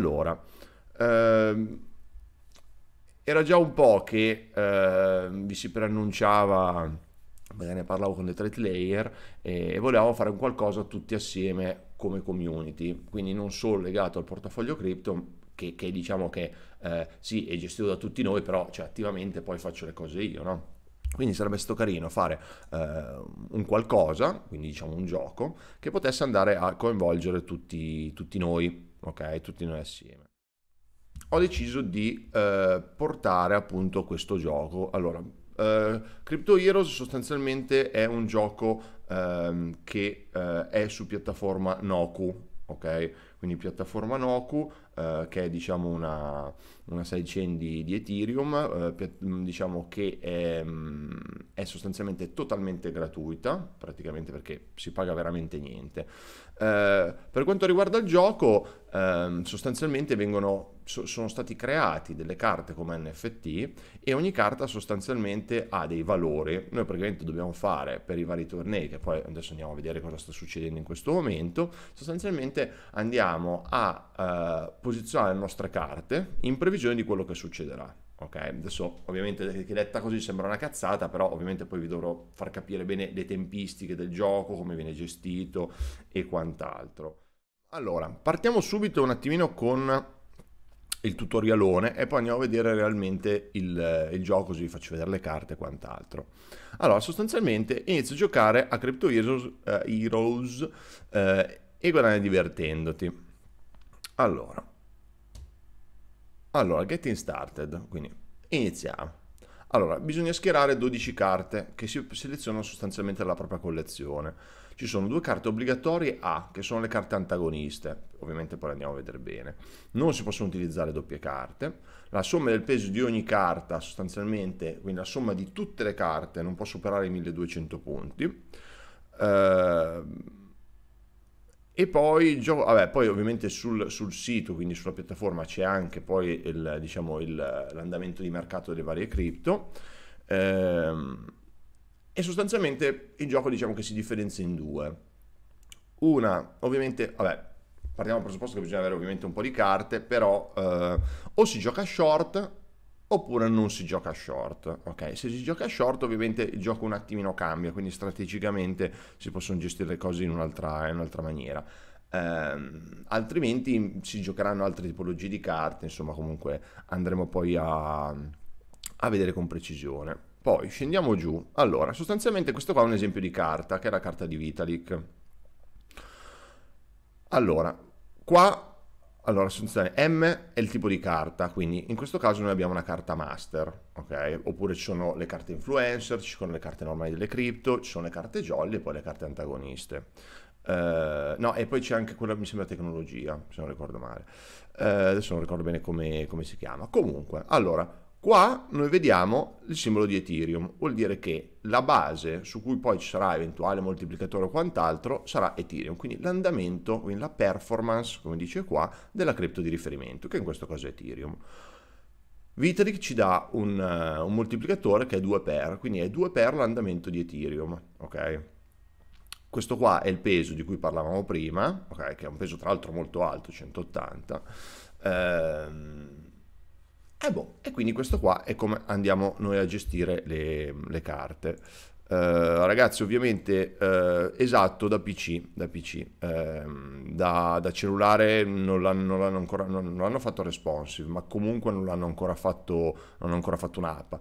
Allora, ehm, era già un po' che eh, vi si preannunciava, magari ne parlavo con le threat layer, e volevamo fare un qualcosa tutti assieme come community, quindi non solo legato al portafoglio cripto, che, che, diciamo che eh, sì, è gestito da tutti noi, però cioè, attivamente poi faccio le cose io, no? Quindi sarebbe stato carino fare eh, un qualcosa, quindi diciamo un gioco, che potesse andare a coinvolgere tutti, tutti noi, ok? Tutti noi assieme. Ho deciso di eh, portare appunto questo gioco. Allora, eh, Crypto Heroes sostanzialmente è un gioco ehm, che eh, è su piattaforma Noku, ok? Quindi piattaforma Noku, eh, che è diciamo una, una sidechain di, di Ethereum, eh, diciamo che è, mm, è, sostanzialmente totalmente gratuita, praticamente perché si paga veramente niente. Eh, per quanto riguarda il gioco, ehm, sostanzialmente vengono, so, sono stati creati delle carte come NFT e ogni carta sostanzialmente ha dei valori. Noi praticamente dobbiamo fare per i vari tornei, che poi adesso andiamo a vedere cosa sta succedendo in questo momento, sostanzialmente andiamo a eh, posizionare le nostre carte in previsione di quello che succederà. Ok, adesso ovviamente che detta così sembra una cazzata, però ovviamente poi vi dovrò far capire bene le tempistiche del gioco, come viene gestito e quant'altro. Allora, partiamo subito un attimino con il tutorialone e poi andiamo a vedere realmente il, il, gioco così vi faccio vedere le carte e quant'altro allora sostanzialmente inizio a giocare a Crypto Heroes, eh, Heroes eh, e guadagna divertendoti allora allora, getting started, quindi iniziamo. Allora, bisogna schierare 12 carte che si selezionano sostanzialmente dalla propria collezione. Ci sono due carte obbligatorie A, che sono le carte antagoniste, ovviamente poi le andiamo a vedere bene. Non si possono utilizzare doppie carte. La somma del peso di ogni carta, sostanzialmente, quindi la somma di tutte le carte, non può superare i 1200 punti. Ehm e poi, gioco, vabbè, poi ovviamente sul, sul, sito, quindi sulla piattaforma, c'è anche poi il, diciamo, il, l'andamento di mercato delle varie cripto. Ehm, e sostanzialmente il gioco diciamo che si differenzia in due. Una, ovviamente, vabbè, partiamo dal presupposto che bisogna avere ovviamente un po' di carte, però eh, o si gioca short oppure non si gioca short. Ok, se si gioca short ovviamente il gioco un attimino cambia, quindi strategicamente si possono gestire le cose in un'altra, in un'altra maniera. Ehm, altrimenti si giocheranno altre tipologie di carte, insomma comunque andremo poi a, a vedere con precisione. Poi scendiamo giù. Allora, sostanzialmente questo qua è un esempio di carta, che è la carta di Vitalik. Allora, qua allora, soluzione M è il tipo di carta, quindi in questo caso noi abbiamo una carta master, ok? Oppure ci sono le carte influencer, ci sono le carte normali delle cripto, ci sono le carte jolly e poi le carte antagoniste. Uh, no, e poi c'è anche quella, mi sembra, tecnologia, se non ricordo male. Uh, adesso non ricordo bene come, come si chiama. Comunque, allora, Qua noi vediamo il simbolo di Ethereum, vuol dire che la base su cui poi ci sarà eventuale moltiplicatore o quant'altro sarà Ethereum, quindi l'andamento, quindi la performance, come dice qua, della cripto di riferimento, che in questo caso è Ethereum. Vitalik ci dà un, uh, un moltiplicatore che è 2 per, quindi è 2 per l'andamento di Ethereum, ok? Questo qua è il peso di cui parlavamo prima, okay, che è un peso tra l'altro molto alto, 180. Ehm, eh boh, e quindi questo qua è come andiamo noi a gestire le, le carte. Uh, ragazzi, ovviamente uh, esatto da PC, da, PC. Uh, ehm, da, da cellulare non l'hanno, non l'hanno ancora non, non l'hanno fatto responsive, ma comunque non l'hanno ancora fatto, non ancora fatto un'app.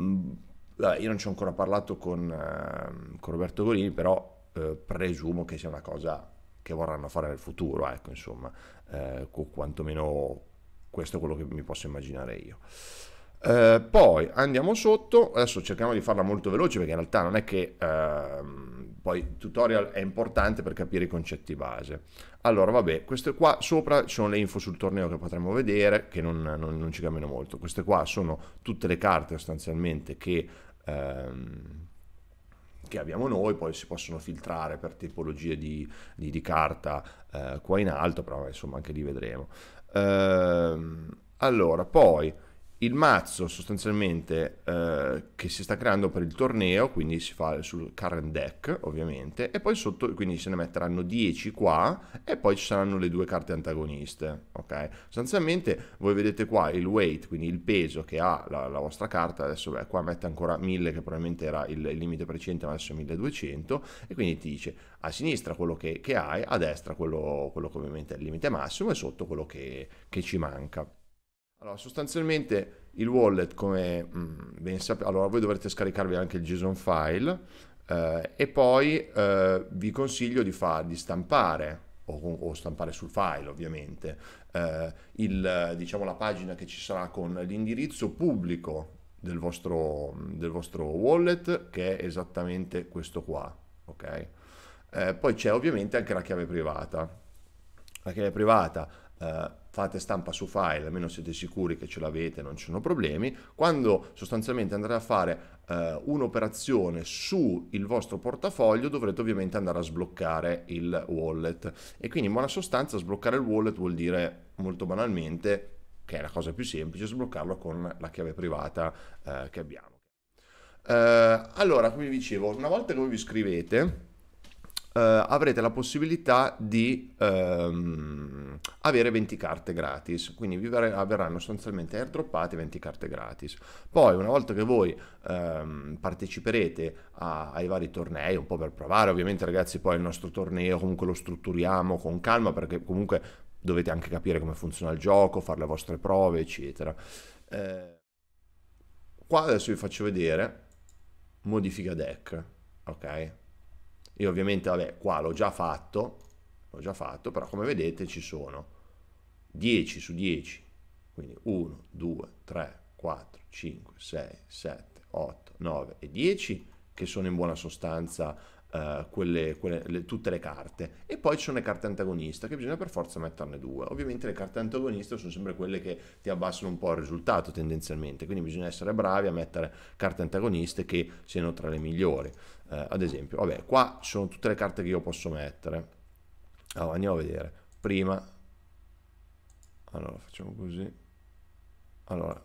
Mm, io non ci ho ancora parlato con, ehm, con Roberto Golini, però eh, presumo che sia una cosa che vorranno fare nel futuro, ecco, insomma, o quantomeno questo è quello che mi posso immaginare io. Eh, poi andiamo sotto, adesso cerchiamo di farla molto veloce perché in realtà non è che ehm, poi il tutorial è importante per capire i concetti base. Allora vabbè, queste qua sopra sono le info sul torneo che potremmo vedere, che non, non, non ci cambiano molto. Queste qua sono tutte le carte sostanzialmente che, ehm, che, abbiamo noi, poi si possono filtrare per tipologie di, di, di carta eh, qua in alto, però insomma anche lì vedremo. Ehm, allora, poi il mazzo sostanzialmente eh, che si sta creando per il torneo, quindi si fa sul current deck ovviamente, e poi sotto, quindi se ne metteranno 10 qua, e poi ci saranno le due carte antagoniste, ok? Sostanzialmente voi vedete qua il weight, quindi il peso che ha la, la vostra carta, adesso beh, qua mette ancora 1000 che probabilmente era il, il limite precedente, ma adesso è 1200, e quindi ti dice a sinistra quello che, che hai, a destra quello, quello, che ovviamente è il limite massimo, e sotto quello che, che ci manca. Allora, sostanzialmente il wallet, come mh, mm, ben sapete, allora voi dovrete scaricarvi anche il JSON file eh, e poi eh, vi consiglio di, far, di stampare o, o, stampare sul file ovviamente eh, il, diciamo, la pagina che ci sarà con l'indirizzo pubblico del vostro, del vostro wallet che è esattamente questo qua. Okay? Eh, poi c'è ovviamente anche la chiave privata. La chiave privata eh, fate stampa su file, almeno siete sicuri che ce l'avete, non ci sono problemi, quando sostanzialmente andrete a fare eh, un'operazione sul vostro portafoglio dovrete ovviamente andare a sbloccare il wallet e quindi in buona sostanza sbloccare il wallet vuol dire molto banalmente che è la cosa più semplice, sbloccarlo con la chiave privata eh, che abbiamo. Eh, allora, come vi dicevo, una volta che voi vi iscrivete, Uh, avrete la possibilità di um, avere 20 carte gratis, quindi vi ver- verranno sostanzialmente airdroppate 20 carte gratis. Poi una volta che voi um, parteciperete a- ai vari tornei, un po' per provare, ovviamente ragazzi poi il nostro torneo comunque lo strutturiamo con calma perché comunque dovete anche capire come funziona il gioco, fare le vostre prove, eccetera. Eh, qua adesso vi faccio vedere modifica deck, ok? e ovviamente, vabbè, qua l'ho già fatto, l'ho già fatto, però come vedete ci sono 10 su 10, quindi 1, 2, 3, 4, 5, 6, 7, 8, 9 e 10 che sono in buona sostanza eh, quelle, quelle, le, tutte le carte e poi ci sono le carte antagoniste che bisogna per forza metterne due ovviamente le carte antagoniste sono sempre quelle che ti abbassano un po' il risultato tendenzialmente quindi bisogna essere bravi a mettere carte antagoniste che siano tra le migliori eh, ad esempio, vabbè, qua ci sono tutte le carte che io posso mettere. Allora, andiamo a vedere. Prima, allora, facciamo così. Allora,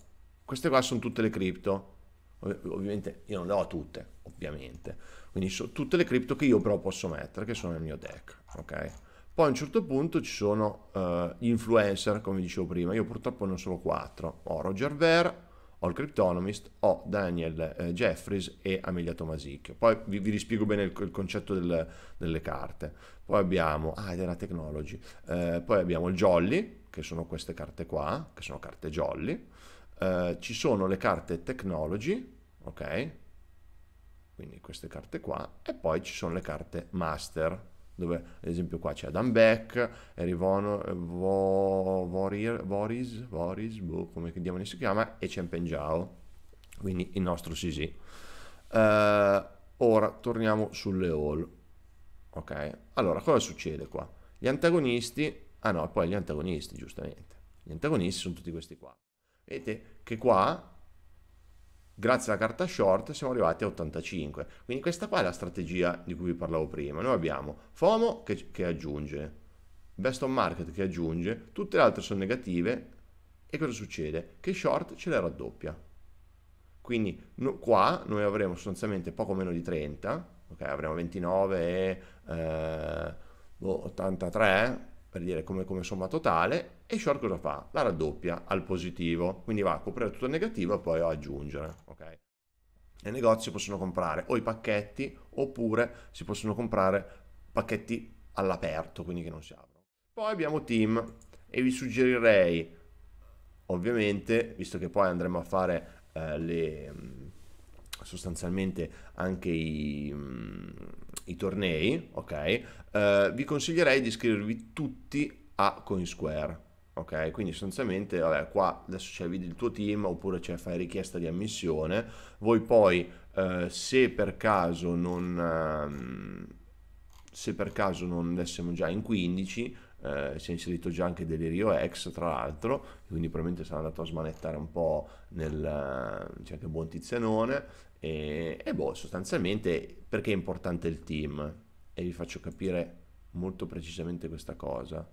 queste qua sono tutte le cripto. Ovviamente io non le ho tutte, ovviamente. Quindi sono tutte le cripto che io però posso mettere, che sono nel mio deck, ok? Poi a un certo punto ci sono uh, gli influencer, come dicevo prima. Io purtroppo ne ho solo 4. Ho Roger Ver, ho Cryptonomist, ho Daniel eh, Jeffries e Amelia Tomasic. Poi vi, vi rispiego bene il, il concetto del, delle carte. Poi abbiamo, ah, era Technology, eh, poi abbiamo il Jolly, che sono queste carte qua, che sono carte Jolly. Eh, ci sono le carte Technology, ok? Quindi queste carte qua, e poi ci sono le carte Master, dove ad esempio qua c'è Adam Beck, Erivono, eh, Vo, Vorir, Voris, Voris, boh, come diamine si chiama, e c'è quindi il nostro CC. Uh, eh, ora torniamo sulle all. Ok, allora cosa succede qua? Gli antagonisti, ah no, poi gli antagonisti giustamente, gli antagonisti sono tutti questi qua. Vedete che qua grazie alla carta short siamo arrivati a 85. Quindi questa qua è la strategia di cui vi parlavo prima. Noi abbiamo FOMO che, che aggiunge, best on market che aggiunge, tutte le altre sono negative e cosa succede? Che short ce le raddoppia. Quindi no, qua noi avremo sostanzialmente poco meno di 30, ok? avremo 29 e eh, 83 boh, per dire come, come, somma totale, e short cosa fa? La raddoppia al positivo, quindi va a coprire tutto il negativo e poi a aggiungere. Okay? Nei negozi possono comprare o i pacchetti oppure si possono comprare pacchetti all'aperto, quindi che non si aprono. Poi abbiamo team e vi suggerirei, ovviamente, visto che poi andremo a fare eh, le, mm, sostanzialmente anche i... Mh, mm, i tornei, ok? Eh, vi consiglierei di iscrivervi tutti a Coinsquare, ok? Quindi sostanzialmente, vabbè, qua adesso c'è vedi il tuo team oppure c'è fai richiesta di ammissione, voi poi eh, se per caso non... Ehm, se per caso non... adesso già in 15 eh, si è inserito già anche Delirio X tra l'altro, quindi probabilmente sarà andato a smanettare un po' nel... Eh, c'è anche buon tizianone e, e boh, sostanzialmente perché è importante il team? E vi faccio capire molto precisamente questa cosa,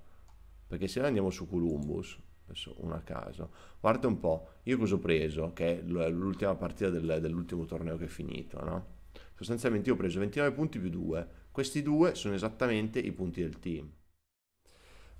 perché se noi andiamo su Columbus, adesso uno a caso. Guarda un po', io cosa ho preso, che è l'ultima partita del, dell'ultimo torneo che è finito, no? Sostanzialmente io ho preso 29 punti più 2. Questi due sono esattamente i punti del team.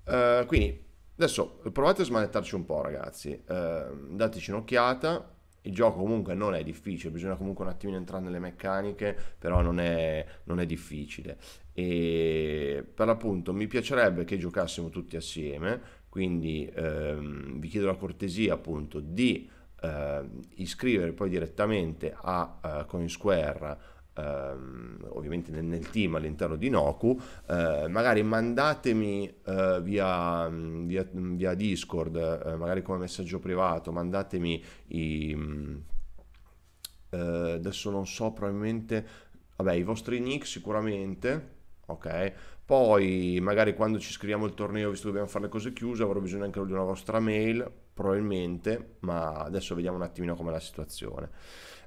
Eh, quindi adesso provate a smanettarci un po', ragazzi. Uh, dateci un'occhiata. Il gioco comunque non è difficile, bisogna comunque un attimino entrare nelle meccaniche, però non è, non è difficile. E per l'appunto mi piacerebbe che giocassimo tutti assieme, quindi ehm, vi chiedo la cortesia appunto di eh, iscrivere poi direttamente a uh, Coinsquare ehm, ovviamente nel, nel, team all'interno di Noku, eh, magari mandatemi eh, via, mm, via, mm, via, Discord, eh, magari come messaggio privato, mandatemi i... Mm, eh, adesso non so, probabilmente... Vabbè, i vostri nick sicuramente, ok? Poi magari quando ci scriviamo il torneo, visto che dobbiamo fare le cose chiuse, avrò bisogno anche di una vostra mail, probabilmente, ma adesso vediamo un attimino com'è la situazione.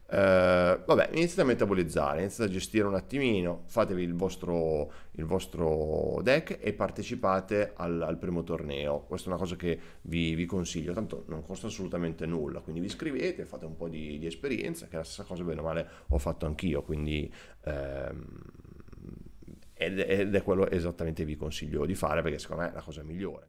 Eh, vabbè, iniziate a metabolizzare, iniziate a gestire un attimino, fatevi il vostro, il vostro deck e partecipate al, al, primo torneo. Questa è una cosa che vi, vi, consiglio, tanto non costa assolutamente nulla, quindi vi iscrivete, fate un po' di, di esperienza, che è la stessa cosa bene o male ho fatto anch'io, quindi... Ehm, ed è quello esattamente che vi consiglio di fare perché secondo me è la cosa migliore.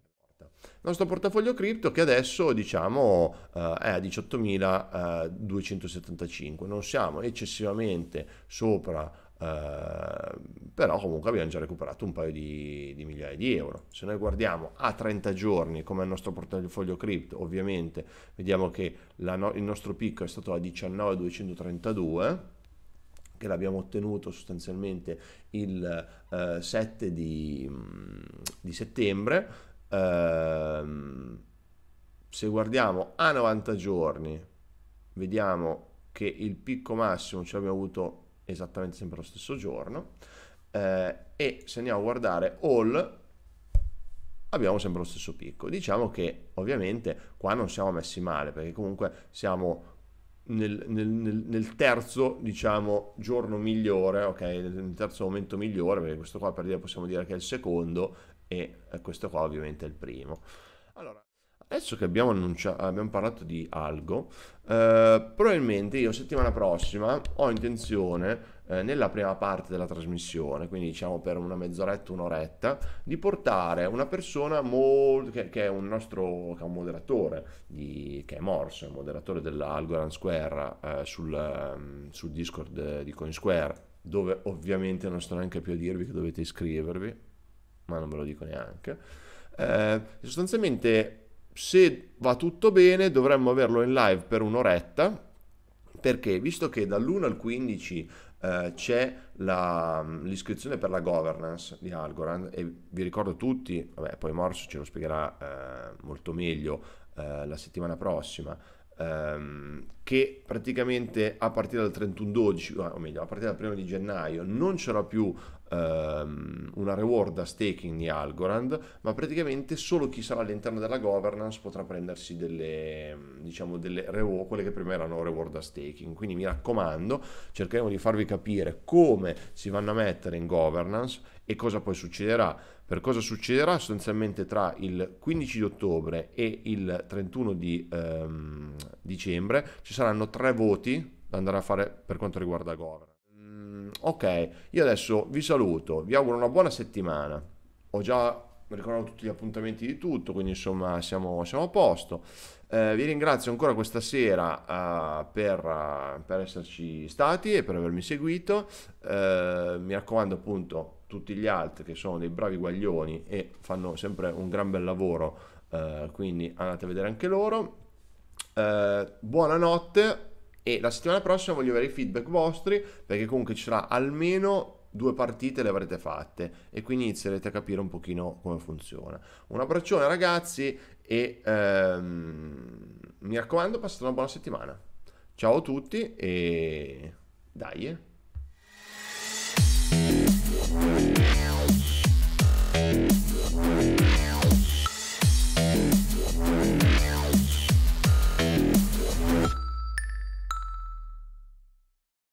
Il nostro portafoglio cripto che adesso diciamo eh, è a 18.275, eh, non siamo eccessivamente sopra Uh, però comunque abbiamo già recuperato un paio di, di, migliaia di euro se noi guardiamo a 30 giorni come il nostro portafoglio cripto ovviamente vediamo che no, il nostro picco è stato a 19.232 che l'abbiamo ottenuto sostanzialmente il uh, 7 di, mm, di settembre ehm, se guardiamo a 90 giorni, vediamo che il picco massimo ce l'abbiamo avuto esattamente sempre lo stesso giorno eh, e se andiamo a guardare all abbiamo sempre lo stesso picco. Diciamo che ovviamente qua non siamo messi male perché comunque siamo nel, nel, nel terzo diciamo giorno migliore, ok, nel terzo momento migliore perché questo qua per dire possiamo dire che è il secondo e eh, questo qua ovviamente è il primo. Allora, adesso che abbiamo, abbiamo parlato di algo, eh, probabilmente io settimana prossima ho intenzione eh, nella prima parte della trasmissione, quindi diciamo per una mezz'oretta, un'oretta, di portare una persona molto, che, che, è un nostro che è un moderatore, di, che è Morse, moderatore dell'Algorand Square eh, sul, ehm, sul Discord di CoinSquare, dove ovviamente non sto neanche più a dirvi che dovete iscrivervi, ma non ve lo dico neanche. Eh, sostanzialmente, se va tutto bene, dovremmo averlo in live per un'oretta, perché visto che dall'1 al 15 eh, c'è la, mm, l'iscrizione per la governance di Algorand, e vi ricordo tutti, vabbè, poi Morso ce lo spiegherà eh, molto meglio eh, la settimana prossima, ehm, che praticamente a partire dal 31-12, o meglio, a partire dal 1 di gennaio non c'era più Ehm, una reward a staking di Algorand, ma praticamente solo chi sarà all'interno della governance potrà prendersi delle, diciamo, delle reward, quelle che prima erano reward a staking. Quindi mi raccomando, cercheremo di farvi capire come si vanno a mettere in governance e cosa poi succederà. Per cosa succederà sostanzialmente tra il 15 di ottobre e il 31 di ehm, dicembre ci saranno tre voti da andare a fare per quanto riguarda governance. Ehm, ok, io adesso vi saluto, vi auguro una buona settimana. Ho già ricordato tutti gli appuntamenti di tutto, quindi insomma siamo, siamo a posto. Eh, vi ringrazio ancora questa sera uh, per, uh, per, esserci stati e per avermi seguito. Uh, mi raccomando appunto tutti gli altri che sono dei bravi guaglioni e fanno sempre un gran bel lavoro, eh, quindi andate a vedere anche loro. buonanotte e la settimana prossima voglio avere i feedback vostri perché comunque ci sarà almeno due partite le avrete fatte e quindi inizierete a capire un pochino come funziona. Un abbraccione ragazzi e ehm, mi raccomando passate una buona settimana. Ciao a tutti e dai. Eh.